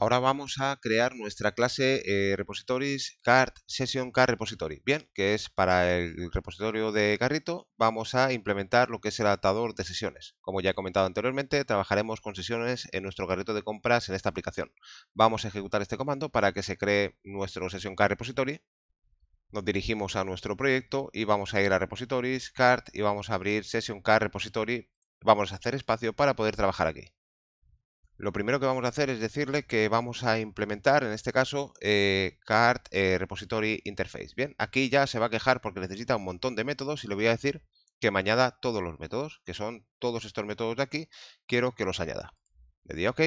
Ahora vamos a crear nuestra clase eh, repositories Card session repository. Bien, que es para el repositorio de carrito. Vamos a implementar lo que es el adaptador de sesiones. Como ya he comentado anteriormente, trabajaremos con sesiones en nuestro carrito de compras en esta aplicación. Vamos a ejecutar este comando para que se cree nuestro session repository. Nos dirigimos a nuestro proyecto y vamos a ir a repositories Card y vamos a abrir session repository. Vamos a hacer espacio para poder trabajar aquí lo primero que vamos a hacer es decirle que vamos a implementar, en este caso, eh, card eh, repository interface. Bien, aquí ya se va a quejar porque necesita un montón de métodos y le voy a decir que me añada todos los métodos, que son todos estos métodos de aquí, quiero que los añada. Le di OK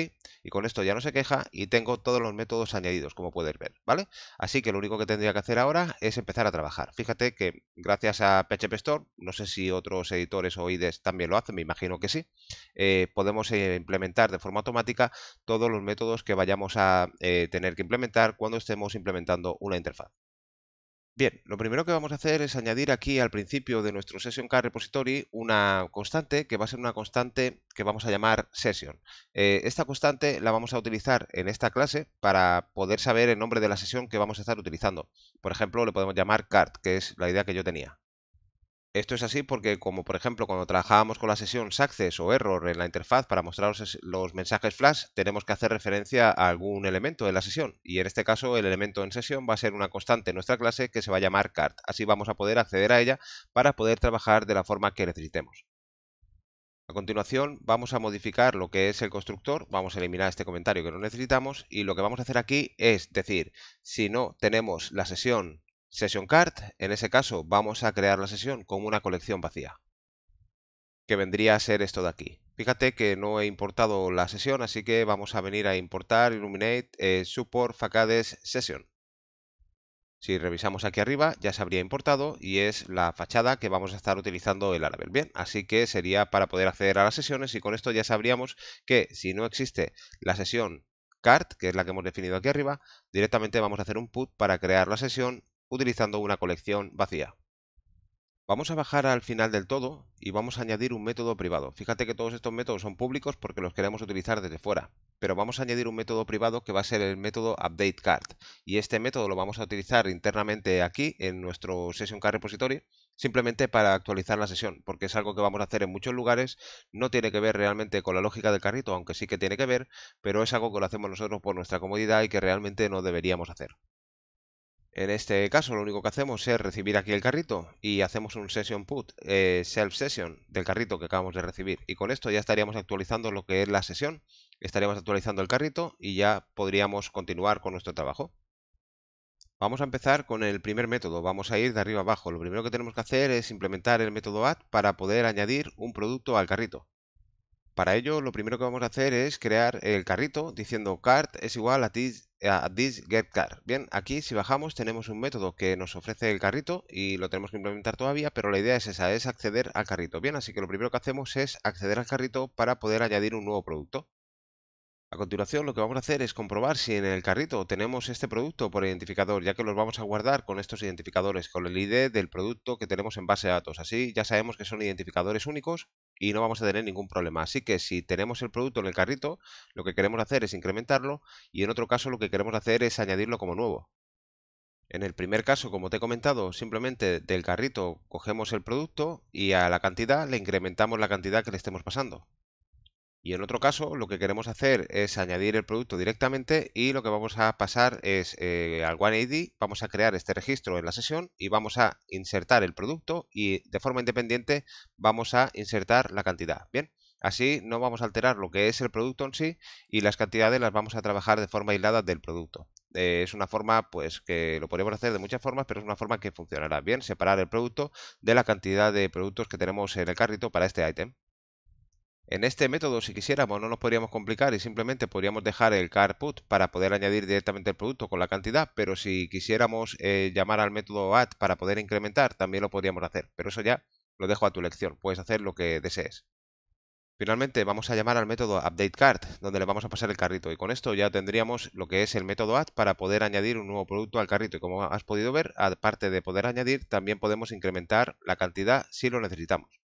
y con esto ya no se queja y tengo todos los métodos añadidos, como puedes ver, ¿vale? Así que lo único que tendría que hacer ahora es empezar a trabajar. Fíjate que gracias a PHP Store, no sé si otros editores o IDEs también lo hacen, me imagino que sí, eh, podemos eh, implementar de forma automática todos los métodos que vayamos a eh, tener que implementar cuando estemos implementando una interfaz. Bien, lo primero que vamos a hacer es añadir aquí al principio de nuestro session repository una constante que va a ser una constante que vamos a llamar session. Eh, esta constante la vamos a utilizar en esta clase para poder saber el nombre de la sesión que vamos a estar utilizando. Por ejemplo, le podemos llamar Card, que es la idea que yo tenía. Esto es así porque, como por ejemplo cuando trabajábamos con la sesión success o error en la interfaz para mostraros los mensajes flash, tenemos que hacer referencia a algún elemento de la sesión. Y en este caso el elemento en sesión va a ser una constante en nuestra clase que se va a llamar cart. Así vamos a poder acceder a ella para poder trabajar de la forma que necesitemos. A continuación vamos a modificar lo que es el constructor, vamos a eliminar este comentario que no necesitamos y lo que vamos a hacer aquí es decir, si no tenemos la sesión Session Card, en ese caso vamos a crear la sesión con una colección vacía, que vendría a ser esto de aquí. Fíjate que no he importado la sesión, así que vamos a venir a importar Illuminate eh, Support Facades Session. Si revisamos aquí arriba, ya se habría importado y es la fachada que vamos a estar utilizando el Laravel. Bien, así que sería para poder acceder a las sesiones y con esto ya sabríamos que si no existe la sesión card, que es la que hemos definido aquí arriba, directamente vamos a hacer un put para crear la sesión utilizando una colección vacía. Vamos a bajar al final del todo y vamos a añadir un método privado. Fíjate que todos estos métodos son públicos porque los queremos utilizar desde fuera, pero vamos a añadir un método privado que va a ser el método updateCard y este método lo vamos a utilizar internamente aquí en nuestro session repository simplemente para actualizar la sesión, porque es algo que vamos a hacer en muchos lugares, no tiene que ver realmente con la lógica del carrito, aunque sí que tiene que ver, pero es algo que lo hacemos nosotros por nuestra comodidad y que realmente no deberíamos hacer. En este caso lo único que hacemos es recibir aquí el carrito y hacemos un session put, eh, self session del carrito que acabamos de recibir. Y con esto ya estaríamos actualizando lo que es la sesión, estaríamos actualizando el carrito y ya podríamos continuar con nuestro trabajo. Vamos a empezar con el primer método, vamos a ir de arriba abajo. Lo primero que tenemos que hacer es implementar el método add para poder añadir un producto al carrito. Para ello lo primero que vamos a hacer es crear el carrito diciendo cart es igual a this a this get car. Bien, aquí si bajamos tenemos un método que nos ofrece el carrito y lo tenemos que implementar todavía, pero la idea es esa, es acceder al carrito. Bien, así que lo primero que hacemos es acceder al carrito para poder añadir un nuevo producto. A continuación lo que vamos a hacer es comprobar si en el carrito tenemos este producto por identificador, ya que los vamos a guardar con estos identificadores, con el ID del producto que tenemos en base de datos. Así ya sabemos que son identificadores únicos y no vamos a tener ningún problema. Así que si tenemos el producto en el carrito, lo que queremos hacer es incrementarlo y en otro caso lo que queremos hacer es añadirlo como nuevo. En el primer caso, como te he comentado, simplemente del carrito cogemos el producto y a la cantidad le incrementamos la cantidad que le estemos pasando. Y en otro caso, lo que queremos hacer es añadir el producto directamente y lo que vamos a pasar es eh, al al OneID, vamos a crear este registro en la sesión y vamos a insertar el producto y de forma independiente vamos a insertar la cantidad. Bien, así no vamos a alterar lo que es el producto en sí y las cantidades las vamos a trabajar de forma aislada del producto. Eh, es una forma pues que lo podemos hacer de muchas formas, pero es una forma que funcionará bien, separar el producto de la cantidad de productos que tenemos en el carrito para este ítem. En este método, si quisiéramos, no nos podríamos complicar y simplemente podríamos dejar el card put para poder añadir directamente el producto con la cantidad, pero si quisiéramos eh, llamar al método add para poder incrementar, también lo podríamos hacer, pero eso ya lo dejo a tu elección, puedes hacer lo que desees. Finalmente vamos a llamar al método updateCard donde le vamos a pasar el carrito y con esto ya tendríamos lo que es el método add para poder añadir un nuevo producto al carrito y como has podido ver, aparte de poder añadir, también podemos incrementar la cantidad si lo necesitamos.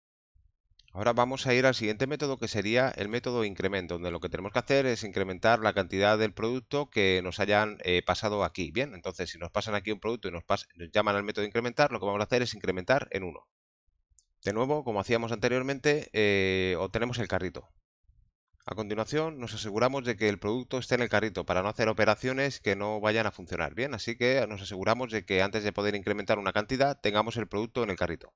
Ahora vamos a ir al siguiente método que sería el método incremento, donde lo que tenemos que hacer es incrementar la cantidad del producto que nos hayan eh, pasado aquí. Bien, entonces si nos pasan aquí un producto y nos, llaman al método incrementar, lo que vamos a hacer es incrementar en uno. De nuevo, como hacíamos anteriormente, eh, obtenemos el carrito. A continuación nos aseguramos de que el producto esté en el carrito para no hacer operaciones que no vayan a funcionar bien, así que nos aseguramos de que antes de poder incrementar una cantidad tengamos el producto en el carrito.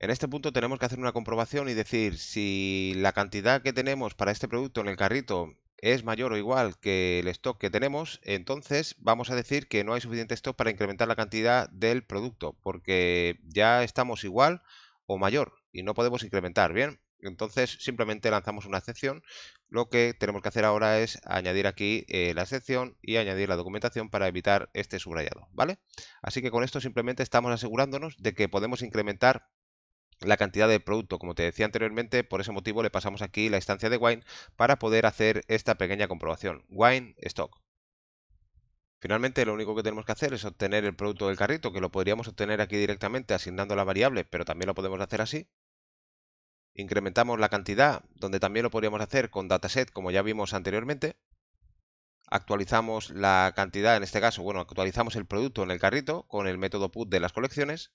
En este punto tenemos que hacer una comprobación y decir si la cantidad que tenemos para este producto en el carrito es mayor o igual que el stock que tenemos, entonces vamos a decir que no hay suficiente stock para incrementar la cantidad del producto, porque ya estamos igual o mayor y no podemos incrementar, ¿bien? Entonces simplemente lanzamos una excepción. Lo que tenemos que hacer ahora es añadir aquí eh, la excepción y añadir la documentación para evitar este subrayado, ¿vale? Así que con esto simplemente estamos asegurándonos de que podemos incrementar la cantidad de producto. Como te decía anteriormente, por ese motivo le pasamos aquí la instancia de wine para poder hacer esta pequeña comprobación. Wine stock. Finalmente, lo único que tenemos que hacer es obtener el producto del carrito, que lo podríamos obtener aquí directamente asignando la variable, pero también lo podemos hacer así. Incrementamos la cantidad, donde también lo podríamos hacer con dataset, como ya vimos anteriormente. Actualizamos la cantidad, en este caso, bueno, actualizamos el producto en el carrito con el método put de las colecciones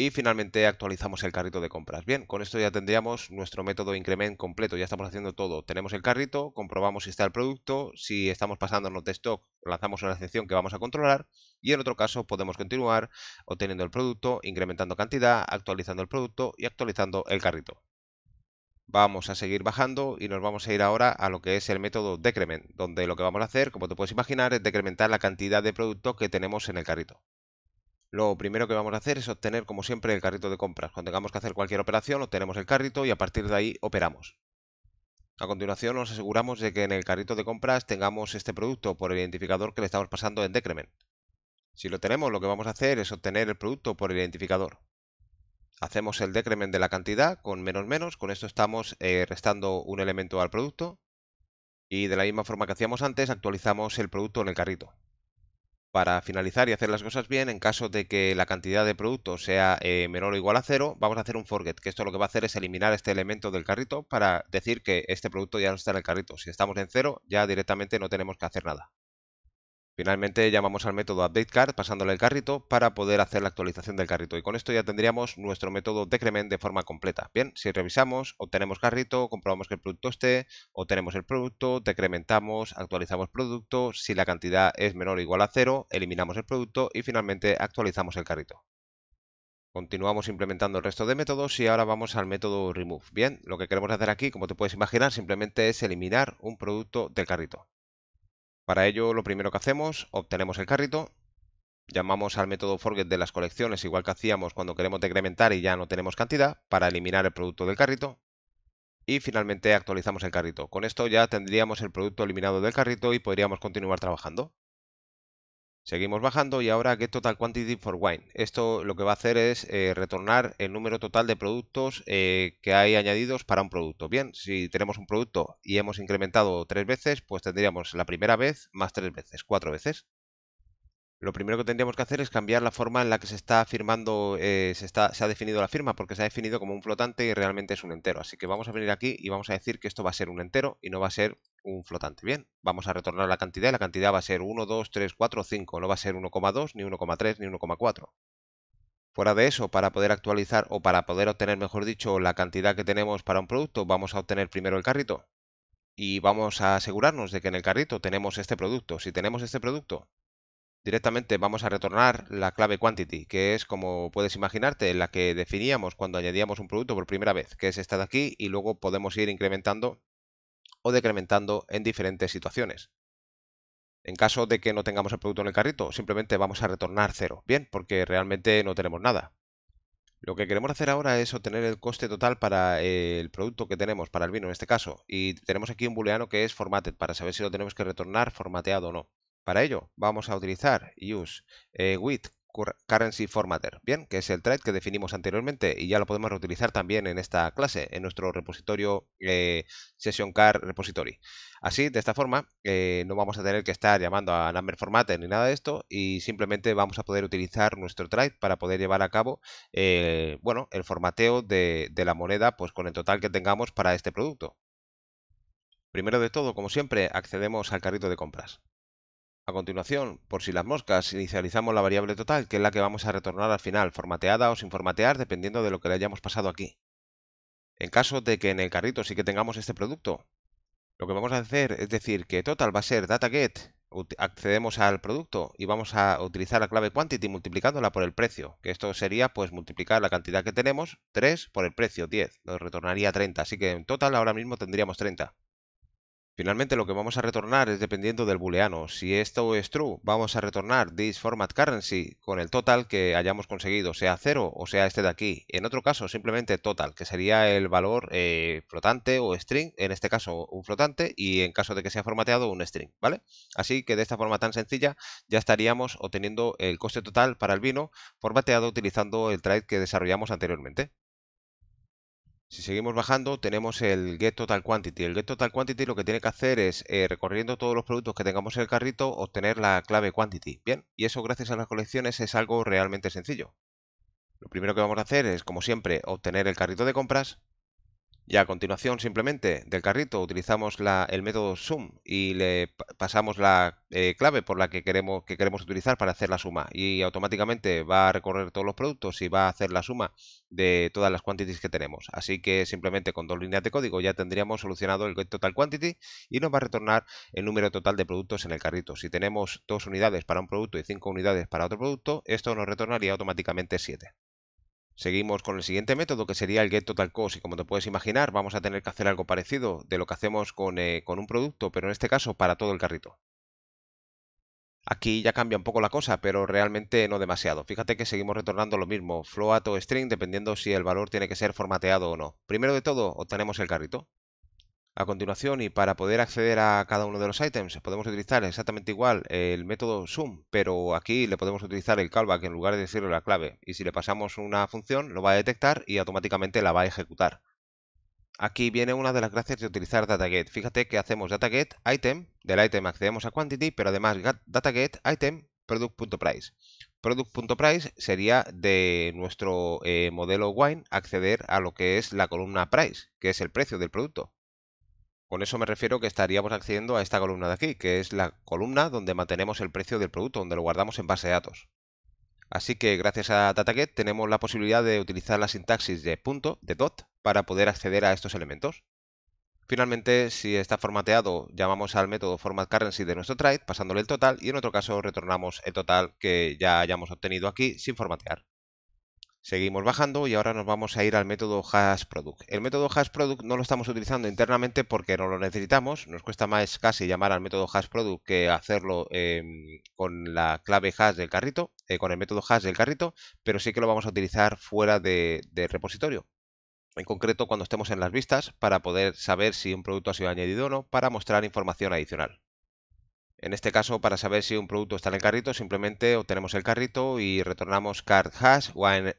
y finalmente actualizamos el carrito de compras. Bien, con esto ya tendríamos nuestro método increment completo, ya estamos haciendo todo. Tenemos el carrito, comprobamos si está el producto, si estamos pasándonos de stock, lanzamos una excepción que vamos a controlar y en otro caso podemos continuar obteniendo el producto, incrementando cantidad, actualizando el producto y actualizando el carrito. Vamos a seguir bajando y nos vamos a ir ahora a lo que es el método decrement, donde lo que vamos a hacer, como te puedes imaginar, es decrementar la cantidad de producto que tenemos en el carrito. Lo primero que vamos a hacer es obtener, como siempre, el carrito de compras. Cuando tengamos que hacer cualquier operación, obtenemos el carrito y a partir de ahí operamos. A continuación nos aseguramos de que en el carrito de compras tengamos este producto por el identificador que le estamos pasando en Decrement. Si lo tenemos, lo que vamos a hacer es obtener el producto por el identificador. Hacemos el decrement de la cantidad con menos menos, con esto estamos eh, restando un elemento al producto y de la misma forma que hacíamos antes actualizamos el producto en el carrito. Para finalizar y hacer las cosas bien, en caso de que la cantidad de producto sea eh, menor o igual a cero, vamos a hacer un forget, que esto lo que va a hacer es eliminar este elemento del carrito para decir que este producto ya no está en el carrito. Si estamos en cero, ya directamente no tenemos que hacer nada. Finalmente llamamos al método updateCard pasándole el carrito para poder hacer la actualización del carrito y con esto ya tendríamos nuestro método decrement de forma completa. Bien, si revisamos, obtenemos carrito, comprobamos que el producto esté, obtenemos el producto, decrementamos, actualizamos producto, si la cantidad es menor o igual a cero, eliminamos el producto y finalmente actualizamos el carrito. Continuamos implementando el resto de métodos y ahora vamos al método remove. Bien, lo que queremos hacer aquí, como te puedes imaginar, simplemente es eliminar un producto del carrito. Para ello lo primero que hacemos, obtenemos el carrito, llamamos al método forget de las colecciones igual que hacíamos cuando queremos decrementar y ya no tenemos cantidad para eliminar el producto del carrito y finalmente actualizamos el carrito. Con esto ya tendríamos el producto eliminado del carrito y podríamos continuar trabajando. Seguimos bajando y ahora get total quantity for wine. Esto lo que va a hacer es eh, retornar el número total de productos eh, que hay añadidos para un producto. Bien, si tenemos un producto y hemos incrementado tres veces, pues tendríamos la primera vez más tres veces, cuatro veces lo primero que tendríamos que hacer es cambiar la forma en la que se está firmando, eh, se, se ha definido la firma, porque se ha definido como un flotante y realmente es un entero. Así que vamos a venir aquí y vamos a decir que esto va a ser un entero y no va a ser un flotante. Bien, vamos a retornar la cantidad y la cantidad va a ser 1, 2, 3, 4, 5. No va a ser 1,2, ni 1,3, ni 1,4. Fuera de eso, para poder actualizar o para poder obtener, mejor dicho, la cantidad que tenemos para un producto, vamos a obtener primero el carrito. Y vamos a asegurarnos de que en el carrito tenemos este producto. Si tenemos este producto, directamente vamos a retornar la clave quantity, que es como puedes imaginarte, la que definíamos cuando añadíamos un producto por primera vez, que es esta de aquí, y luego podemos ir incrementando o decrementando en diferentes situaciones. En caso de que no tengamos el producto en el carrito, simplemente vamos a retornar cero, bien, porque realmente no tenemos nada. Lo que queremos hacer ahora es obtener el coste total para eh, el producto que tenemos, para el vino en este caso. Y tenemos aquí un booleano que es formatted, para saber si lo tenemos que retornar formateado o no. Para ello vamos a utilizar use eh, with currency formatter, bien, que es el trade que definimos anteriormente y ya lo podemos reutilizar también en esta clase, en nuestro repositorio eh, repository. Así, de esta forma, eh, no vamos a tener que estar llamando a number formatter ni nada de esto y simplemente vamos a poder utilizar nuestro trade para poder llevar a cabo, eh, bueno, el formateo de, de la moneda, pues con el total que tengamos para este producto. Primero de todo, como siempre, accedemos al carrito de compras. A continuación, por si las moscas, inicializamos la variable total, que es la que vamos a retornar al final, formateada o sin formatear, dependiendo de lo que le hayamos pasado aquí. En caso de que en el carrito sí que tengamos este producto, lo que vamos a hacer es decir que total va a ser data get, accedemos al producto y vamos a utilizar la clave quantity multiplicándola por el precio, que esto sería pues multiplicar la cantidad que tenemos, 3 por el precio, 10, nos retornaría 30, así que en total ahora mismo tendríamos 30. Finalmente lo que vamos a retornar es dependiendo del booleano. Si esto es true, vamos a retornar this format currency con el total que hayamos conseguido, sea cero o sea este de aquí. En otro caso, simplemente total, que sería el valor eh, flotante o string, en este caso un flotante y en caso de que sea formateado un string, ¿vale? Así que de esta forma tan sencilla ya estaríamos obteniendo el coste total para el vino formateado utilizando el trade que desarrollamos anteriormente. Si seguimos bajando, tenemos el Get Total Quantity. El Get Total Quantity lo que tiene que hacer es, eh, recorriendo todos los productos que tengamos en el carrito, obtener la clave Quantity. Bien, y eso gracias a las colecciones es algo realmente sencillo. Lo primero que vamos a hacer es, como siempre, obtener el carrito de compras y a continuación simplemente del carrito utilizamos el método sum y le pasamos la eh, clave por la que queremos, que queremos utilizar para hacer la suma. Y automáticamente va a recorrer todos los productos y va a hacer la suma de todas las quantities que tenemos. Así que simplemente con dos líneas de código ya tendríamos solucionado el total quantity y nos va a retornar el número total de productos en el carrito. Si tenemos dos unidades para un producto y cinco unidades para otro producto, esto nos retornaría automáticamente siete. Seguimos con el siguiente método que sería el get total cost y como te puedes imaginar vamos a tener que hacer algo parecido de lo que hacemos con, eh, con un producto pero en este caso para todo el carrito. Aquí ya cambia un poco la cosa, pero realmente no demasiado. Fíjate que seguimos retornando lo mismo, float o string, dependiendo si el valor tiene que ser formateado o no. Primero de todo, obtenemos el carrito. A continuación, y para poder acceder a cada uno de los ítems, podemos utilizar exactamente igual el método sum, pero aquí le podemos utilizar el callback en lugar de decirle la clave. Y si le pasamos una función, lo va a detectar y automáticamente la va a ejecutar. Aquí viene una de las gracias de utilizar DataGet. Fíjate que hacemos DataGet item, del item accedemos a quantity, pero además DataGet item product.price. Product.price sería de nuestro eh, modelo Wine acceder a lo que es la columna price, que es el precio del producto. Con eso me refiero que estaríamos accediendo a esta columna de aquí, que es la columna donde mantenemos el precio del producto, donde lo guardamos en base de datos. Así que gracias a DataGet tenemos la posibilidad de utilizar la sintaxis de punto, de dot, para poder acceder a estos elementos. Finalmente, si está formateado, llamamos al método formatCurrency de nuestro trade, pasándole el total, y en otro caso retornamos el total que ya hayamos obtenido aquí sin formatear. Seguimos bajando y ahora nos vamos a ir al método hash product. El método hash product no lo estamos utilizando internamente porque no lo necesitamos. Nos cuesta más casi llamar al método hash product que hacerlo em, con la clave hash del carrito, eh, con el método hash del carrito, pero sí que lo vamos a utilizar fuera de, de repositorio. En concreto, cuando estemos en las vistas, para poder saber si un producto ha sido añadido o no, para mostrar información adicional. En este caso, para saber si un producto está en el carrito, simplemente obtenemos el carrito y retornamos card hash wine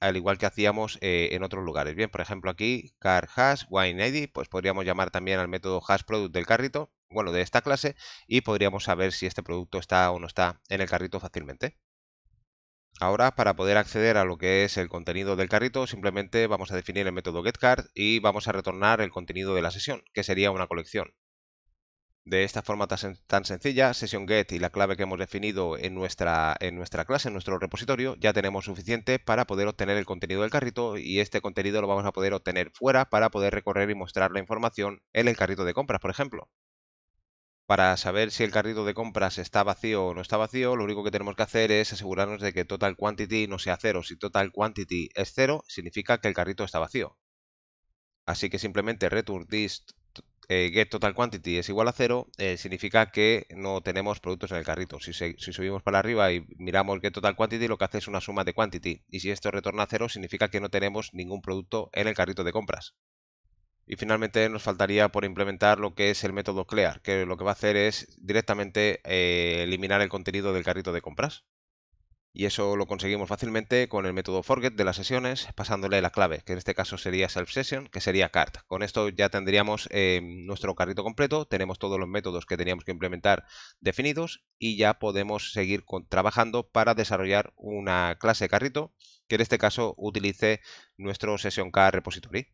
al igual que hacíamos eh, en otros lugares. Bien, por ejemplo aquí, card hash wine pues podríamos llamar también al método hash del carrito, bueno, de esta clase, y podríamos saber si este producto está o no está en el carrito fácilmente. Ahora, para poder acceder a lo que es el contenido del carrito, simplemente vamos a definir el método getCard y vamos a retornar el contenido de la sesión, que sería una colección de esta forma tan, sencilla, sesión get y la clave que hemos definido en nuestra, en nuestra clase, en nuestro repositorio, ya tenemos suficiente para poder obtener el contenido del carrito y este contenido lo vamos a poder obtener fuera para poder recorrer y mostrar la información en el carrito de compras, por ejemplo. Para saber si el carrito de compras está vacío o no está vacío, lo único que tenemos que hacer es asegurarnos de que total quantity no sea cero. Si total quantity es cero, significa que el carrito está vacío. Así que simplemente return this eh, GetTotalQuantity total quantity es igual a cero, eh, significa que no tenemos productos en el carrito. Si, subimos para arriba y miramos GetTotalQuantity total quantity, lo que hace es una suma de quantity. Y si esto retorna a cero, significa que no tenemos ningún producto en el carrito de compras. Y finalmente nos faltaría por implementar lo que es el método clear, que lo que va a hacer es directamente eh, eliminar el contenido del carrito de compras y eso lo conseguimos fácilmente con el método forget de las sesiones pasándole la clave, que en este caso sería selfSession, que sería cart. Con esto ya tendríamos em, nuestro carrito completo, tenemos todos los métodos que teníamos que implementar definidos y ya podemos seguir trabajando para desarrollar una clase carrito que en este caso utilice nuestro session repository.